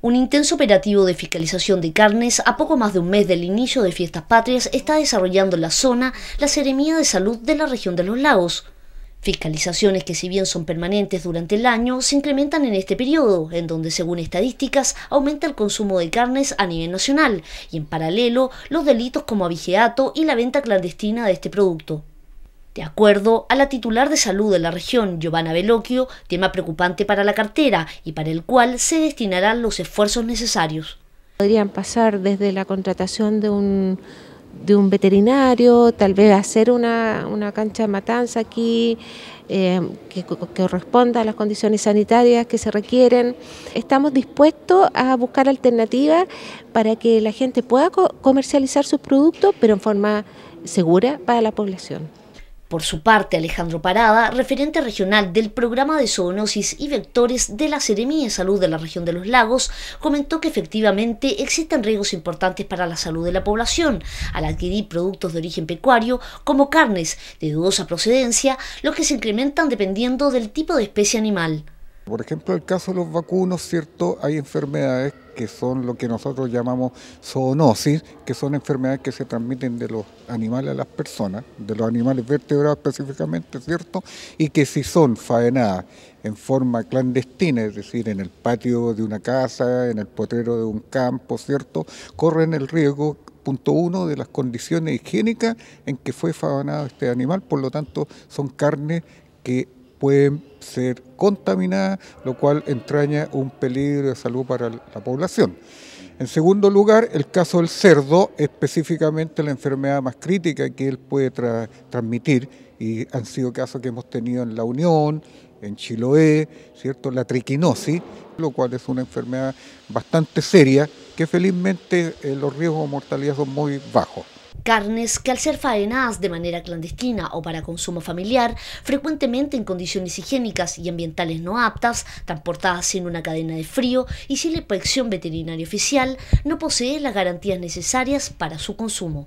Un intenso operativo de fiscalización de carnes a poco más de un mes del inicio de Fiestas Patrias está desarrollando en la zona la Seremía de Salud de la región de los lagos. Fiscalizaciones que si bien son permanentes durante el año, se incrementan en este periodo, en donde según estadísticas aumenta el consumo de carnes a nivel nacional y en paralelo los delitos como abigeato y la venta clandestina de este producto. De acuerdo a la titular de salud de la región, Giovanna Veloquio, tema preocupante para la cartera y para el cual se destinarán los esfuerzos necesarios. Podrían pasar desde la contratación de un, veterinario, tal vez hacer una, cancha de matanza aquí eh, que, corresponda a las condiciones sanitarias que se requieren. Estamos dispuestos a buscar alternativas para que la gente pueda comercializar sus productos, pero en forma segura para la población. Por su parte, Alejandro Parada, referente regional del programa de zoonosis y vectores de la Seremía de Salud de la región de los lagos, comentó que efectivamente existen riesgos importantes para la salud de la población al adquirir productos de origen pecuario como carnes de dudosa procedencia, los que se incrementan dependiendo del tipo de especie animal. Por ejemplo, el caso de los vacunos, ¿cierto? Hay enfermedades que son lo que nosotros llamamos zoonosis, que son enfermedades que se transmiten de los animales a las personas, de los animales vertebrados específicamente, ¿cierto? Y que si son faenadas en forma clandestina, es decir, en el patio de una casa, en el potrero de un campo, ¿cierto? Corren el riesgo punto uno de las condiciones higiénicas en que fue faenado este animal, por lo tanto son carnes que pueden ser contaminadas, lo cual entraña un peligro de salud para la población. En segundo lugar, el caso del cerdo, específicamente la enfermedad más crítica que él puede transmitir, y han sido casos que hemos tenido en La Unión, en Chiloé, ¿cierto? la triquinosis, lo cual es una enfermedad bastante seria, que felizmente eh, los riesgos de mortalidad son muy bajos carnes que al ser faenadas de manera clandestina o para consumo familiar, frecuentemente en condiciones higiénicas y ambientales no aptas, transportadas sin una cadena de frío y sin la inspección veterinaria oficial, no posee las garantías necesarias para su consumo.